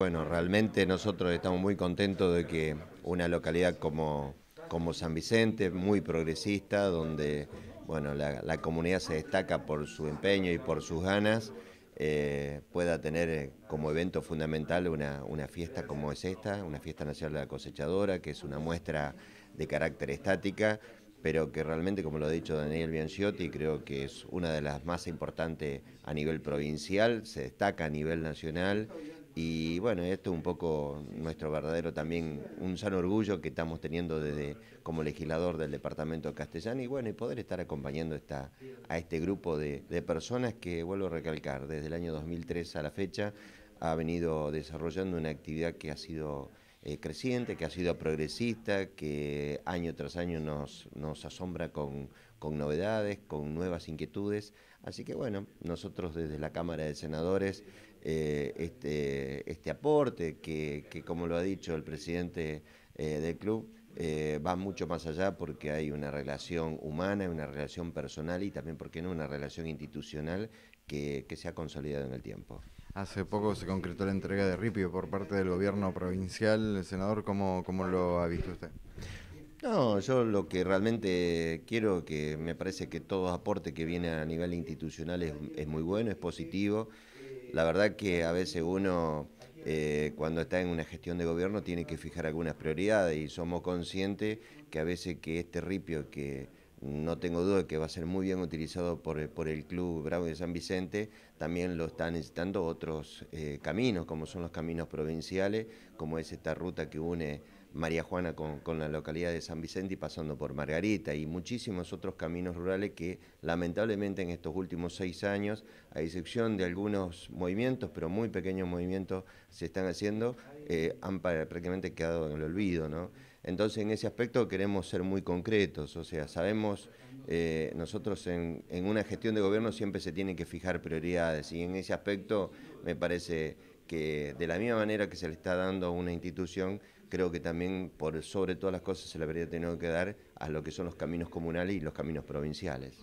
Bueno, realmente nosotros estamos muy contentos de que una localidad como, como San Vicente, muy progresista, donde bueno, la, comunidad se destaca por su empeño y por sus ganas, eh, pueda tener eh, como evento fundamental una, una, fiesta como es esta, una fiesta nacional de la cosechadora, que es una muestra de carácter estática, pero que realmente, como lo ha dicho Daniel Bianciotti, creo que es una de las más importantes a nivel provincial, se destaca a nivel nacional y bueno, esto es un poco nuestro verdadero también, un sano orgullo que estamos teniendo desde como legislador del Departamento de Castellano y bueno, y poder estar acompañando esta, a este grupo de, personas que, vuelvo a recalcar, desde el año 2003 a la fecha ha venido desarrollando una actividad que ha sido eh, creciente, que ha sido progresista, que año tras año nos, nos asombra con, con novedades, con nuevas inquietudes. Así que bueno, nosotros desde la Cámara de Senadores eh, este, este aporte que, como lo ha dicho el presidente eh, del club, eh, va mucho más allá porque hay una relación humana, una relación personal y también, ¿por qué no?, una relación institucional que, se ha consolidado en el tiempo. Hace poco se concretó la entrega de Ripio por parte del gobierno provincial. El senador, ¿cómo, lo ha visto usted? No, yo lo que realmente quiero, que me parece que todo aporte que viene a nivel institucional es, es muy bueno, es positivo. La verdad que a veces uno, eh, cuando está en una gestión de gobierno, tiene que fijar algunas prioridades y somos conscientes que a veces que este ripio que no tengo duda que va a ser muy bien utilizado por, el Club Bravo de San Vicente, también lo están necesitando otros eh, caminos, como son los caminos provinciales, como es esta ruta que une María Juana con, la localidad de San Vicente y pasando por Margarita y muchísimos otros caminos rurales que lamentablemente en estos últimos seis años, a excepción de algunos movimientos, pero muy pequeños movimientos se están haciendo, eh, han prácticamente quedado en el olvido. Entonces en ese aspecto queremos ser muy concretos, o sea, sabemos, eh, nosotros en, en una gestión de gobierno siempre se tienen que fijar prioridades y en ese aspecto me parece que de la misma manera que se le está dando a una institución, creo que también por sobre todas las cosas se le habría tenido que dar a lo que son los caminos comunales y los caminos provinciales.